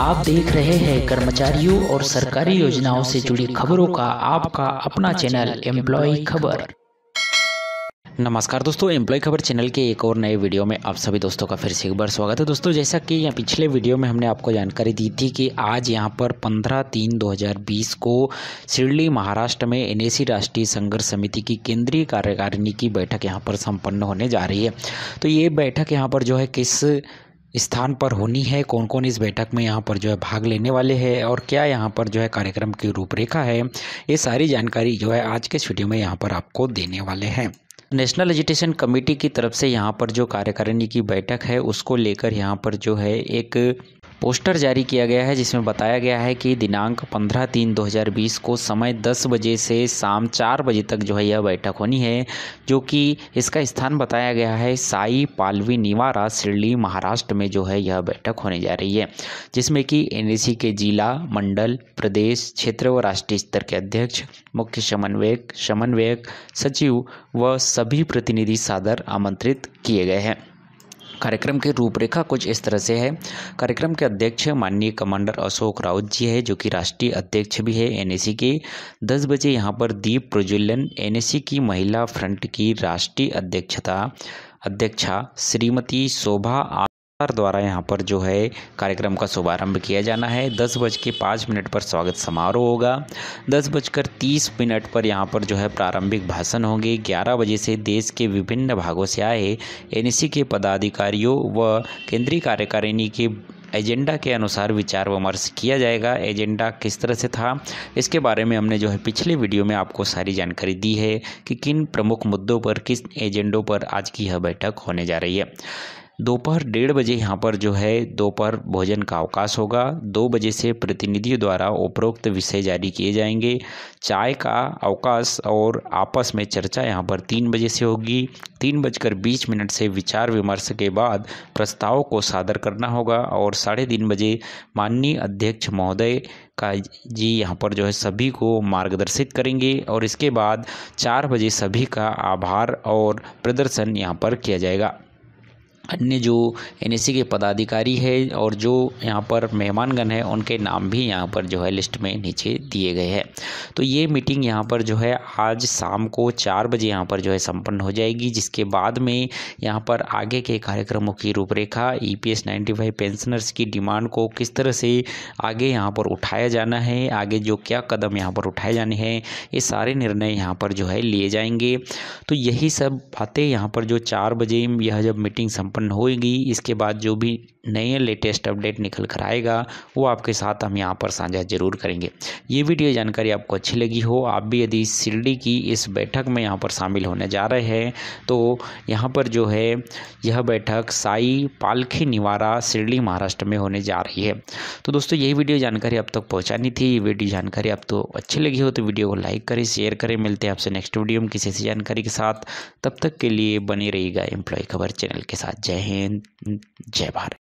आप देख रहे हैं कर्मचारियों और सरकारी योजनाओं से जुड़ी खबरों का आपका अपना चैनल एम्प्लॉय खबर नमस्कार दोस्तों एम्प्लॉय खबर चैनल के एक और नए वीडियो में आप सभी दोस्तों का फिर से एक बार स्वागत है दोस्तों जैसा कि यहाँ पिछले वीडियो में हमने आपको जानकारी दी थी कि आज यहाँ पर 15 तीन 2020 को सिरली महाराष्ट्र में एनएसी राष्ट्रीय संघर्ष समिति की केंद्रीय कार्यकारिणी की बैठक यहाँ पर सम्पन्न होने जा रही है तो ये बैठक यहाँ पर जो है किस स्थान पर होनी है कौन कौन इस बैठक में यहाँ पर जो है भाग लेने वाले हैं और क्या यहाँ पर जो है कार्यक्रम की रूपरेखा है ये सारी जानकारी जो है आज के इस में यहाँ पर आपको देने वाले हैं नेशनल एजुकेशन कमेटी की तरफ से यहाँ पर जो कार्यकारिणी की बैठक है उसको लेकर यहाँ पर जो है एक पोस्टर जारी किया गया है जिसमें बताया गया है कि दिनांक 15 तीन 2020 को समय 10 बजे से शाम 4 बजे तक जो है यह बैठक होनी है जो कि इसका स्थान बताया गया है साई पालवी निवारा सिरली महाराष्ट्र में जो है यह बैठक होने जा रही है जिसमें कि एन के जिला मंडल प्रदेश क्षेत्र व राष्ट्रीय स्तर के अध्यक्ष मुख्य समन्वयक समन्वयक सचिव व सभी प्रतिनिधि सादर आमंत्रित किए गए हैं कार्यक्रम की रूपरेखा कुछ इस तरह से है कार्यक्रम के अध्यक्ष माननीय कमांडर अशोक राउत जी है जो कि राष्ट्रीय अध्यक्ष भी है एनएसी के दस बजे यहाँ पर दीप प्रज्वलन एनएसी की महिला फ्रंट की राष्ट्रीय अध्यक्षता अध्यक्षा श्रीमती शोभा सरकार द्वारा यहाँ पर जो है कार्यक्रम का शुभारंभ किया जाना है दस बज के पाँच मिनट पर स्वागत समारोह होगा दस बजकर तीस मिनट पर यहाँ पर जो है प्रारंभिक भाषण होंगे ग्यारह बजे से देश के विभिन्न भागों से आए एनसी के पदाधिकारियों व केंद्रीय कार्यकारिणी के एजेंडा के अनुसार विचार विमर्श किया जाएगा एजेंडा किस तरह से था इसके बारे में हमने जो है पिछले वीडियो में आपको सारी जानकारी दी है कि किन प्रमुख मुद्दों पर किस एजेंडों पर आज की यह बैठक होने जा रही है दोपहर डेढ़ बजे यहाँ पर जो है दोपहर भोजन का अवकाश होगा दो बजे से प्रतिनिधियों द्वारा उपरोक्त विषय जारी किए जाएंगे चाय का अवकाश और आपस में चर्चा यहाँ पर तीन बजे से होगी तीन बजकर बीस मिनट से विचार विमर्श के बाद प्रस्ताव को सादर करना होगा और साढ़े तीन बजे माननीय अध्यक्ष महोदय का जी यहाँ पर जो है सभी को मार्गदर्शित करेंगे और इसके बाद चार बजे सभी का आभार और प्रदर्शन यहाँ पर किया जाएगा अन्य जो एन के पदाधिकारी है और जो यहाँ पर मेहमानगण है उनके नाम भी यहाँ पर जो है लिस्ट में नीचे दिए गए हैं तो ये मीटिंग यहाँ पर जो है आज शाम को चार बजे यहाँ पर जो है संपन्न हो जाएगी जिसके बाद में यहाँ पर आगे के कार्यक्रमों की रूपरेखा ई पी एस पेंशनर्स की डिमांड को किस तरह से आगे यहाँ पर उठाया जाना है आगे जो क्या कदम यहाँ पर उठाए जाने हैं ये सारे निर्णय यहाँ पर जो है लिए जाएंगे तो यही सब बातें यहाँ पर जो चार बजे यह जब मीटिंग संपन्न स्थापन होगी इसके बाद जो भी नए लेटेस्ट अपडेट निकल कर आएगा वो आपके साथ हम यहाँ पर साझा जरूर करेंगे ये वीडियो जानकारी आपको अच्छी लगी हो आप भी यदि सिरडी की इस बैठक में यहाँ पर शामिल होने जा रहे हैं तो यहाँ पर जो है यह बैठक साई पालखी निवारा शिरडी महाराष्ट्र में होने जा रही है तो दोस्तों यही वीडियो जानकारी अब तक तो पहुँचानी थी ये वीडियो जानकारी आप तो अच्छी लगी हो तो वीडियो को लाइक करें शेयर करें मिलते हैं आपसे नेक्स्ट वीडियो में किसी ऐसी जानकारी के साथ तब तक के लिए बनी रहेगा एम्प्लॉय खबर चैनल के साथ जय हिंद जय भारत